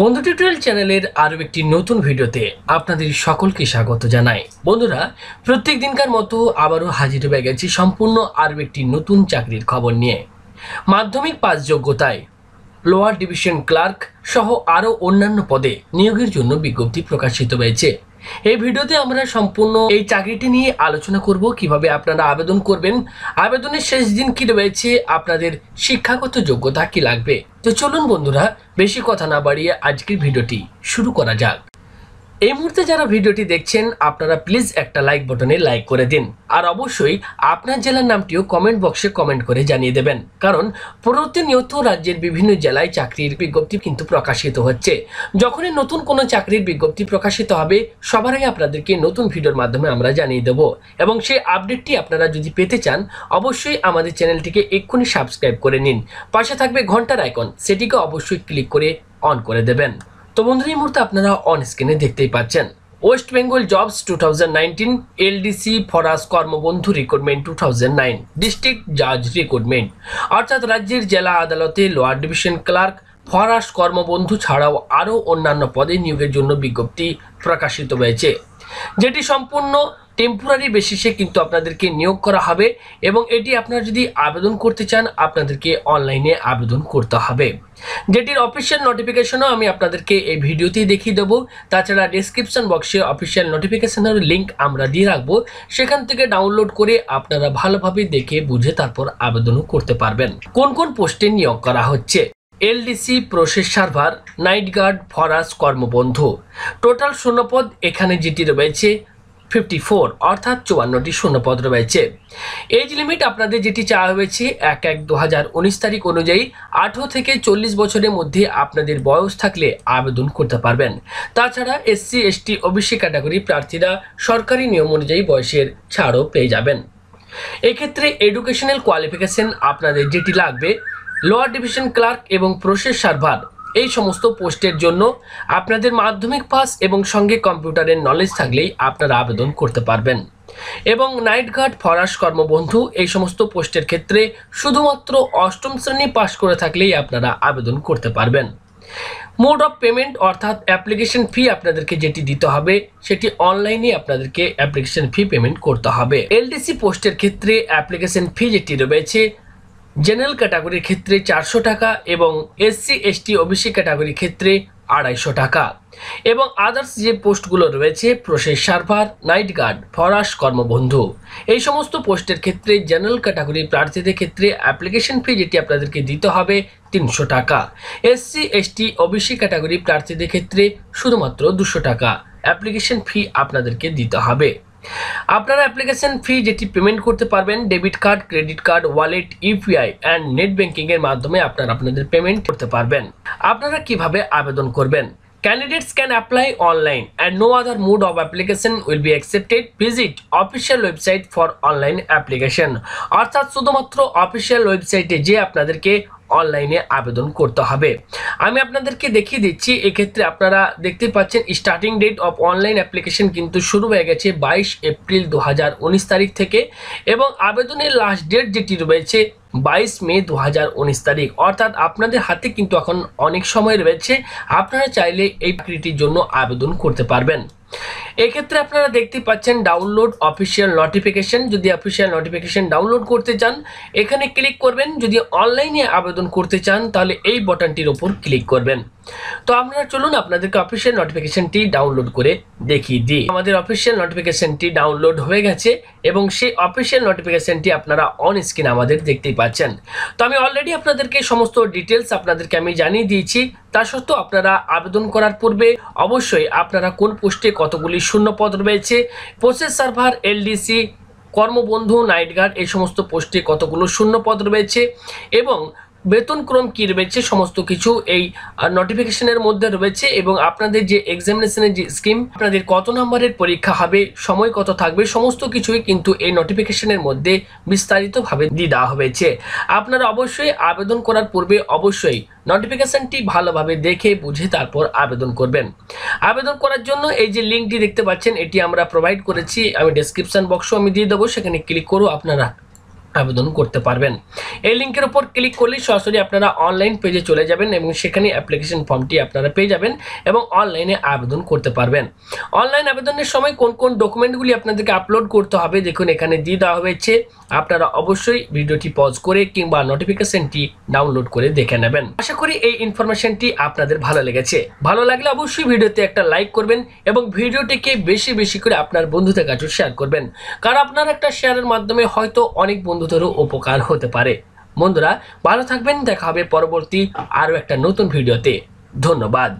বন্ধু টিউটোরিয়াল চ্যানেলের আরও একটি নতুন ভিডিওতে আপনাদের সকলকে স্বাগত জানাই বন্ধুরা প্রত্যেক দিনকার মতো আবারও হাজির হয়ে গেছি সম্পূর্ণ আরও একটি নতুন চাকরির খবর নিয়ে মাধ্যমিক পাস যোগ্যতায় লোয়ার ডিভিশন ক্লার্ক সহ আরও অন্যান্য পদে নিয়োগের জন্য বিজ্ঞপ্তি প্রকাশিত হয়েছে এই ভিডিওতে আমরা সম্পূর্ণ এই চাকরিটি নিয়ে আলোচনা করব কিভাবে আপনারা আবেদন করবেন আবেদনের শেষ দিন কি রয়েছে আপনাদের শিক্ষাগত যোগ্যতা কি লাগবে তো চলুন বন্ধুরা বেশি কথা না বাড়িয়ে আজকের ভিডিওটি শুরু করা যাক এই মুহূর্তে যারা ভিডিওটি দেখছেন আপনারা প্লিজ একটা লাইক বটনে লাইক করে দিন আর অবশ্যই আপনার জেলার নামটিও কমেন্ট বক্সে কমেন্ট করে জানিয়ে দেবেন কারণ প্রতিনিয়ত রাজ্যের বিভিন্ন জেলায় চাকরির বিজ্ঞপ্তি কিন্তু প্রকাশিত হচ্ছে যখনই নতুন কোনো চাকরির বিজ্ঞপ্তি প্রকাশিত হবে সবার আগে আপনাদেরকে নতুন ভিডিওর মাধ্যমে আমরা জানিয়ে দেব এবং সেই আপডেটটি আপনারা যদি পেতে চান অবশ্যই আমাদের চ্যানেলটিকে এক্ষুনি সাবস্ক্রাইব করে নিন পাশে থাকবে ঘন্টার আইকন সেটিকে অবশ্যই ক্লিক করে অন করে দেবেন তো বন্ধুরা এই মুহূর্তে আপনারা অন স্ক্রিনে দেখতেই পাচ্ছেন West Bengal jobs two thousand nineteen LDC ফরাস কর্মবন্ধু recruitment two thousand nine district জাজ রিক্রুটমেন্ট অর্থাৎ রাজ্যের জেলা আদালতে লোয়ার ডিভিশন ক্লার্ক ফরাস কর্মবন্ধু ছাড়াও আরও অন্যান্য পদে নিয়োগের জন্য বিজ্ঞপ্তি প্রকাশিত হয়েছে যেটি সম্পূর্ণ টেম্পোরারি বেসিসে কিন্তু আপনাদেরকে নিয়োগ করা হবে এবং এটি আপনারা যদি আবেদন করতে চান আপনাদেরকে অনলাইনে আবেদন করতে হবে যেটির অফিসিয়াল নোটিফিকেশনও আমি আপনাদেরকে এই ভিডিওতেই দেখিয়ে দেবো তাছাড়া ডিসক্রিপশান বক্সে অফিসিয়াল নোটিফিকেশনের লিঙ্ক আমরা দিয়ে রাখবো সেখান থেকে ডাউনলোড করে আপনারা ভালোভাবে দেখে বুঝে তারপর আবেদনও করতে পারবেন কোন কোন পোস্টে নিয়োগ করা হচ্ছে LDC process server night guard ফরাস কর্মবন্ধু টোটাল শূন্যপদ এখানে যেটি রয়েছে ফিফটি ফোর অর্থাৎ চুয়ান্নটি শূন্যপদ রয়েছে এজ লিমিট আপনাদের যেটি চাওয়া হয়েছে এক এক দু তারিখ অনুযায়ী আঠেরো থেকে চল্লিশ বছরের মধ্যে আপনাদের বয়স থাকলে আবেদন করতে পারবেন তাছাড়া এসসি এসটি ওবিসি ক্যাটাগরি প্রার্থীরা সরকারি নিয়ম অনুযায়ী বয়সের ছাড়ও পেয়ে যাবেন এক্ষেত্রে এডুকেশনাল কোয়ালিফিকেশন আপনাদের যেটি লাগবে লোয়ার ডিভিশন ক্লার্ক এবং প্রসেস সার্ভার এই সমস্ত পোস্টের জন্য আপনাদের মাধ্যমিক পাস এবং সঙ্গে কম্পিউটারের নলেজ থাকলেই আপনারা আবেদন করতে পারবেন এবং নাইটঘাট ফরাস কর্মবন্ধু এই সমস্ত পোস্টের ক্ষেত্রে শুধুমাত্র অষ্টম শ্রেণী পাশ করে থাকলেই আপনারা আবেদন করতে পারবেন মোড অফ পেমেন্ট অর্থাৎ অ্যাপ্লিকেশন ফি আপনাদেরকে যেটি দিতে হবে সেটি অনলাইনে আপনাদেরকে অ্যাপ্লিকেশন ফি পেমেন্ট করতে হবে এলডিসি পোস্টের ক্ষেত্রে অ্যাপ্লিকেশন ফি যেটি রয়েছে জেনারেল ক্যাটাগরির ক্ষেত্রে চারশো টাকা এবং এসসি এসটি ওবিসি ক্যাটাগরির ক্ষেত্রে আড়াইশো টাকা এবং আদার্স যে পোস্টগুলো রয়েছে প্রসেস সার্ভার নাইট গার্ড ফরাস কর্মবন্ধু এই সমস্ত পোস্টের ক্ষেত্রে জেনারেল ক্যাটাগরির প্রার্থীদের ক্ষেত্রে অ্যাপ্লিকেশন ফি যেটি আপনাদেরকে দিতে হবে তিনশো টাকা এসসি এসটি ওবিসি ক্যাটাগরি প্রার্থীদের ক্ষেত্রে শুধুমাত্র দুশো টাকা অ্যাপ্লিকেশন ফি আপনাদেরকে দিতে হবে আপনারা অ্যাপ্লিকেশন ফি যেটি পেমেন্ট করতে পারবেন debit card credit card wallet UPI and net ব্যাঙ্কিংয়ের মাধ্যমে আপনারা আপনাদের পেমেন্ট করতে পারবেন আপনারা কিভাবে আবেদন করবেন candidates can apply online and no other mode of application will be accepted visit official website for online application অর্থাৎ শুধুমাত্র অফিসিয়াল ওয়েবসাইটে যে আপনাদেরকে অনলাইনে আবেদন করতে হবে আমি আপনাদেরকে দেখিয়ে দিচ্ছি এক্ষেত্রে আপনারা দেখতে পাচ্ছেন starting date of online application কিন্তু শুরু হয়ে গেছে বাইশ এপ্রিল দু তারিখ থেকে এবং আবেদনের লাস্ট ডেট যেটি রয়েছে বাইশ মে দু তারিখ অর্থাৎ আপনাদের হাতে কিন্তু এখন অনেক সময় রয়েছে আপনারা চাইলে এই চাকরিটির জন্য আবেদন করতে পারবেন এক্ষেত্রে আপনারা দেখতে পাচ্ছেন ডাউনলোড অফিসিয়াল নোটিফিকেশন যদি অফিসিয়াল নোটিফিকেশন ডাউনলোড করতে চান এখানে ক্লিক করবেন যদি অনলাইনে আবেদন করতে চান তাহলে এই বটনটির ওপর ক্লিক করবেন তো আমরা চলুন আপনাদেরকে অফিসিয়াল নোটিফিকেশনটি ডাউনলোড করে দেখিয়ে দিই আমাদের অফিসিয়াল নোটিফিকেশনটি ডাউনলোড হয়ে গেছে এবং সেই অফিসিয়াল নোটিফিকেশনটি আপনারা অন স্ক্রিন আমাদের দেখতেই পাচ্ছেন তো আমি অলরেডি আপনাদেরকে সমস্ত ডিটেলস আপনাদেরকে আমি জানিয়ে দিয়েছি তা সত্ত্বেও আপনারা আবেদন করার পূর্বে অবশ্যই আপনারা কোন পোস্টে কতগুলি শূন্যপদ রয়েছে প্রসেস সার্ভার এলডিসি কর্মবন্ধু নাইট গার্ড এই সমস্ত পোস্টে কতগুলো শূন্য পদ রয়েছে এবং বেতনক্রম কী রয়েছে সমস্ত কিছু এই নোটিফিকেশনের মধ্যে রয়েছে এবং আপনাদের যে এক্সামিনেশনের যে স্কিম আপনাদের কত নম্বরের পরীক্ষা হবে সময় কত থাকবে সমস্ত কিছুই কিন্তু এই নোটিফিকেশনের মধ্যে বিস্তারিতভাবে দিয়ে দেওয়া হয়েছে আপনারা অবশ্যই আবেদন করার পূর্বে অবশ্যই নোটিফিকেশনটি ভালোভাবে দেখে বুঝে তারপর আবেদন করবেন আবেদন করার জন্য এই যে লিঙ্কটি দেখতে পাচ্ছেন এটি আমরা প্রোভাইড করেছি আমি ডেসক্রিপশন বক্সও আমি দিয়ে দেবো সেখানে ক্লিক করো আপনারা আবেদন করতে পারবেন এই লিঙ্কের উপর ক্লিক করলে সরাসরি আপনারা অনলাইন পেজে চলে যাবেন এবং সেখানে অ্যাপ্লিকেশন ফর্মটি আপনারা পেয়ে যাবেন এবং অনলাইনে আবেদন করতে পারবেন অনলাইন আবেদনের সময় কোন কোন ডকুমেন্টগুলি আপনাদেরকে আপলোড করতে হবে দেখুন এখানে দিয়ে দেওয়া হয়েছে আপনারা অবশ্যই ভিডিওটি পজ করে কিংবা নোটিফিকেশনটি ডাউনলোড করে দেখে নেবেন আশা করি এই ইনফরমেশনটি আপনাদের ভালো লেগেছে ভালো লাগলে অবশ্যই ভিডিওতে একটা লাইক করবেন এবং ভিডিওটিকে বেশি বেশি করে আপনার বন্ধুদের কাছে শেয়ার করবেন কারণ আপনার একটা শেয়ারের মাধ্যমে হয়তো অনেক বন্ধু গুরুতর উপকার হতে পারে বন্ধুরা ভালো থাকবেন দেখা হবে পরবর্তী আরও একটা নতুন ভিডিওতে ধন্যবাদ